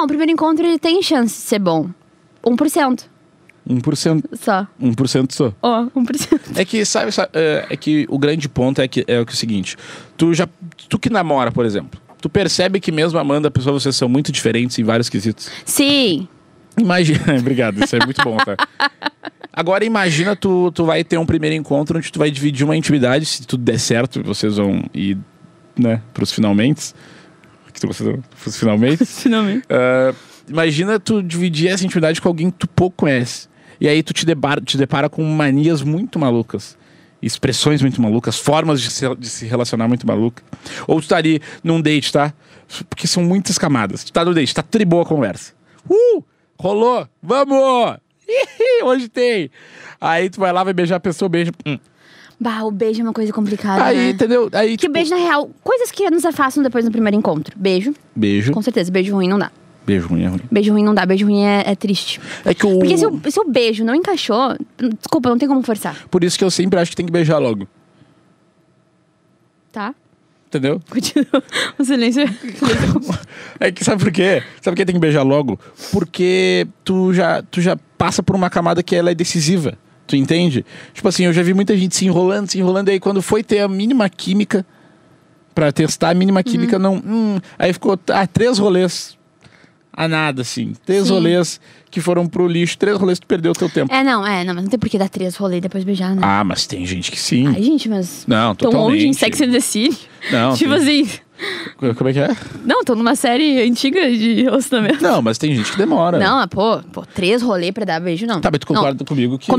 Não, o primeiro encontro ele tem chance de ser bom. 1%. 1%. Só. 1% só. Ó, oh, 1%. É que, sabe, sabe é, é, que o grande ponto é que é o, que é o seguinte: tu já. Tu que namora, por exemplo, tu percebe que mesmo Amanda, a pessoa, vocês são muito diferentes em vários quesitos. Sim. Imagina, obrigado, isso é muito bom, tá? Agora imagina tu, tu vai ter um primeiro encontro onde tu vai dividir uma intimidade, se tudo der certo, vocês vão ir, né, pros finalmente que tu gostou finalmente. finalmente. Uh, imagina tu dividir essa intimidade com alguém que tu pouco conhece. E aí tu te depara, te depara com manias muito malucas. Expressões muito malucas, formas de se, de se relacionar muito maluca. Ou tu tá ali num date, tá? Porque são muitas camadas. Tu tá no date, tá triboa a conversa. Uh! Rolou! Vamos! Ih, hoje tem! Aí tu vai lá, vai beijar a pessoa, beija. Hum. Bah, o beijo é uma coisa complicada. Aí, né? entendeu? Aí, que tipo... beijo, na real, coisas que nos afastam depois do primeiro encontro. Beijo. Beijo. Com certeza, beijo ruim não dá. Beijo ruim é ruim. Beijo ruim não dá, beijo ruim é, é triste. É que o... Porque se o, se o beijo não encaixou, desculpa, não tem como forçar. Por isso que eu sempre acho que tem que beijar logo. Tá. Entendeu? Continua. O silêncio. é que sabe por quê? Sabe por que tem que beijar logo? Porque tu já, tu já passa por uma camada que ela é decisiva. Tu entende? Tipo assim, eu já vi muita gente se enrolando, se enrolando, e aí quando foi ter a mínima química para testar a mínima química, uhum. não. Hum, aí ficou ah, três rolês a nada, assim. Três Sim. rolês que foram pro lixo, três rolês tu perdeu o teu tempo. É, não, é, não, mas não tem por que dar três rolês e depois beijar, né? Ah, mas tem gente que sim. Ai, gente, mas. Não, totalmente. Tom Holland em Sex and the City. Não. tipo tem... assim. Como é que é? Não, tô numa série antiga de relacionamento. Não, mas tem gente que demora. Não, pô, pô, três rolês pra dar beijo, não. Tá, mas tu concorda não. comigo que.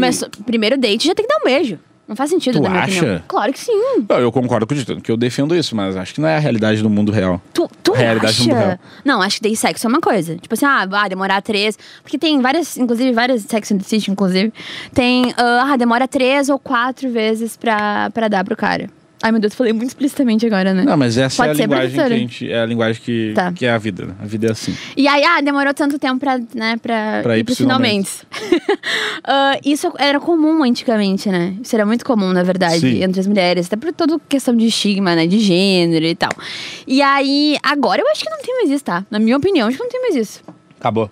primeiro date já tem que dar um beijo. Não faz sentido, tu acha? Claro que sim. Eu, eu concordo com o dito, que eu defendo isso, mas acho que não é a realidade do mundo real. Tu, tu realidade acha? Do mundo real. Não, acho que daí sexo é uma coisa. Tipo assim, ah, ah demorar três. Porque tem várias, inclusive, várias sex and the city, inclusive. Tem, ah, demora três ou quatro vezes pra, pra dar pro cara. Ai, meu Deus, falei muito explicitamente agora, né? Não, mas essa Pode é a ser linguagem que a gente. É a linguagem que, Tá. que é a vida. né? A vida é assim. E aí, ah, demorou tanto tempo pra, né, pra, Pra ir pro finalmente. Ah, isso era comum antigamente, né? Isso era muito comum, na verdade, Sim. entre as mulheres. Até por toda questão de estigma, né? De gênero e tal. E aí, agora eu acho que não tem mais isso, tá? Na minha opinião, acho que não tem mais isso. Acabou.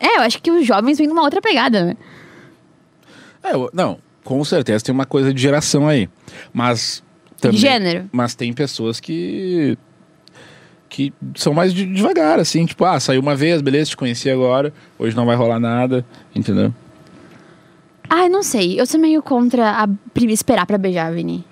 É, eu acho que os jovens vêm numa outra pegada, né? É, eu- não, com certeza tem uma coisa de geração aí. Mas também, gênero. Mas tem pessoas que. que são mais de, devagar, assim. Tipo, ah, saiu uma vez, beleza, te conheci agora, hoje não vai rolar nada, entendeu? Ah, não sei. Eu sou meio contra a, esperar pra beijar, Vini.